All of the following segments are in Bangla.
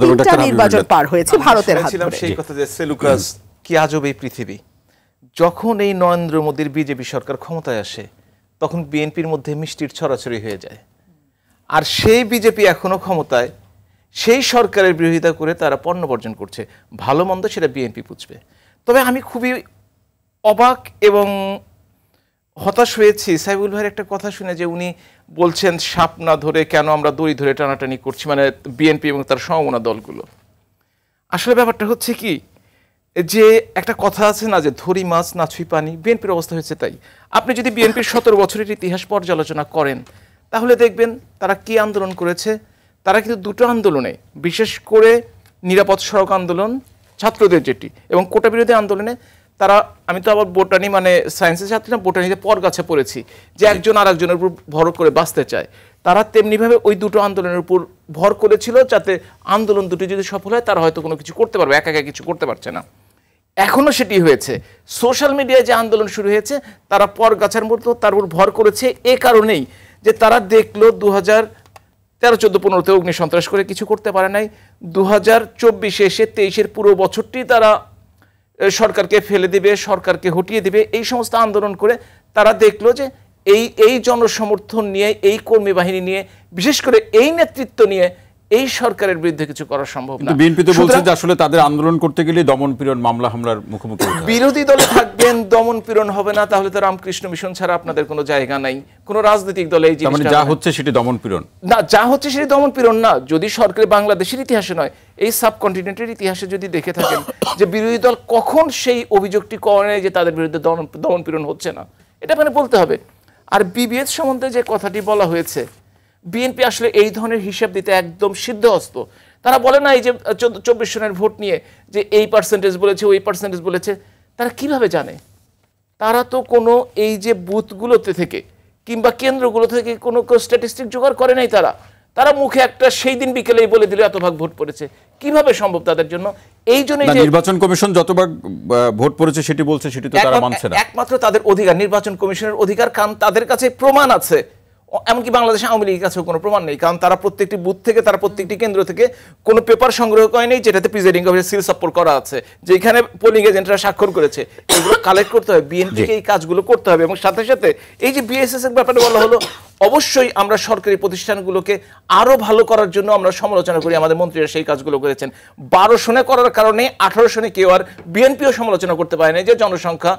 তিনটা নির্বাচন পার হয়েছে ভারতের সেই কথা যে সেলুকাস কি আজব এই পৃথিবী যখন এই নরেন্দ্র মোদীর বিজেপি সরকার ক্ষমতায় আসে তখন বিএনপির মধ্যে মিষ্টির ছড়াছড়ি হয়ে যায় আর সেই বিজেপি এখনো ক্ষমতায় সেই সরকারের বিরোধিতা করে তারা পণ্য বর্জন করছে ভালো মন্দ সেটা বিএনপি বুঝবে তবে আমি খুবই অবাক এবং হতাশ হয়েছি সাইবুল ভাইয়ের একটা কথা শুনে যে উনি বলছেন সাপ না ধরে কেন আমরা দড়ি ধরে টানাটানি করছি মানে বিএনপি এবং তার সমমনা দলগুলো আসলে ব্যাপারটা হচ্ছে কি যে একটা কথা আছে না যে ধরি মাছ না ছুঁই পানি বিএনপির অবস্থা হয়েছে তাই আপনি যদি বিএনপির সতেরো বছরের ইতিহাস পর্যালোচনা করেন তাহলে দেখবেন তারা কি আন্দোলন করেছে তারা কিন্তু দুটো আন্দোলনে বিশেষ করে নিরাপদ সড়ক আন্দোলন ছাত্রদের যেটি এবং কোটা বিরোধী আন্দোলনে তারা আমি তো আবার বোটানি মানে সায়েন্সের সাথে না বোটানিতে পর গাছে পড়েছি যে একজন আর একজনের উপর ভর করে বাঁচতে চায় তারা তেমনিভাবে ওই দুটো আন্দোলনের উপর ভর করেছিল যাতে আন্দোলন দুটি যদি সফল হয় তারা হয়তো কোনো কিছু করতে পারবে একা একা কিছু করতে পারছে না এখনও সেটি হয়েছে সোশ্যাল মিডিয়ায় যে আন্দোলন শুরু হয়েছে তারা পর গাছের মতো তার উপর ভর করেছে এ কারণেই যে তারা দেখলো দু হাজার তেরো চোদ্দো পনেরোতে অগ্নি সন্ত্রাস করে কিছু করতে পারে নাই দু হাজার চব্বিশে এসে তেইশের পুরো বছরটি তারা সরকারকে ফেলে দিবে সরকারকে হটিয়ে দিবে এই সমস্ত আন্দোলন করে তারা দেখলো যে এই এই জনসমর্থন নিয়ে এই কর্মী বাহিনী নিয়ে বিশেষ করে এই নেতৃত্ব নিয়ে এই সরকারের বিরুদ্ধে কিছু করা সম্ভব না বিএনপি তো বলছে যে আসলে তাদের আন্দোলন করতে গেলে দমন পীড়ন মামলা হামলার মুখোমুখি বিরোধী দলে থাকবেন দমন পীড়ন হবে না তাহলে তো রামকৃষ্ণ মিশন ছাড়া আপনাদের কোনো জায়গা নাই কোনো রাজনৈতিক দলে এই মানে জিনিসটা যা হচ্ছে সেটা দমন পীড়ন না যা হচ্ছে সেটা দমন পীড়ন না যদি সরকারে বাংলাদেশের ইতিহাসে নয় এই সাবকন্টিনেন্টের ইতিহাসে যদি দেখে থাকেন যে বিরোধী দল কখন সেই অভিযোগটি করে যে তাদের বিরুদ্ধে দমন দমন পীড়ন হচ্ছে না এটা মানে বলতে হবে আর বিবিএস সম্বন্ধে যে কথাটি বলা হয়েছে বিএনপি আসলে এই ধরনের হিসেব দিতে একদম সিদ্ধহস্ত তারা বলে না এই যে চব্বিশ জনের ভোট নিয়ে যে এই পার্সেন্টেজ বলেছে ওই পার্সেন্টেজ বলেছে তারা কিভাবে জানে তারা তো কোনো এই যে বুথগুলোতে থেকে কিংবা কেন্দ্রগুলো থেকে কোনো স্ট্যাটিস্টিক জোগাড় করে নাই তারা তারা মুখে একটা সেই দিন বিকেলেই বলে দিল এত ভাগ ভোট পড়েছে কিভাবে সম্ভব তাদের জন্য এই জন্য নির্বাচন কমিশন যত ভাগ ভোট পড়েছে সেটি বলছে সেটি তো তারা মানছে না একমাত্র তাদের অধিকার নির্বাচন কমিশনের অধিকার কারণ তাদের কাছে প্রমাণ আছে এমনকি বাংলাদেশ আওয়ামী লীগের কাছেও কোনো প্রমাণ নেই কারণ তারা প্রত্যেকটি বুথ থেকে তারা প্রত্যেকটি কেন্দ্র থেকে কোনো পেপার সংগ্রহ করে নেই যেটাতে প্রিজাইডিং অফিসার সিল সাপোর্ট করা আছে যেখানে পোলিং এজেন্টরা স্বাক্ষর করেছে এগুলো কালেক্ট করতে হবে বিএনপিকে এই কাজগুলো করতে হবে এবং সাথে সাথে এই যে বিএসএস এর ব্যাপারে বলা হলো অবশ্যই আমরা সরকারি প্রতিষ্ঠানগুলোকে আরও ভালো করার জন্য আমরা সমালোচনা করি আমাদের মন্ত্রীরা সেই কাজগুলো করেছেন বারো সনে করার কারণে আঠারো সনে কেউ আর বিএনপিও সমালোচনা করতে পারেনি যে জনসংখ্যা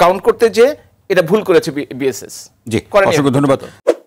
কাউন্ট করতে যে এটা ভুল করেছে বিএসএস জি অসংখ্য ধন্যবাদ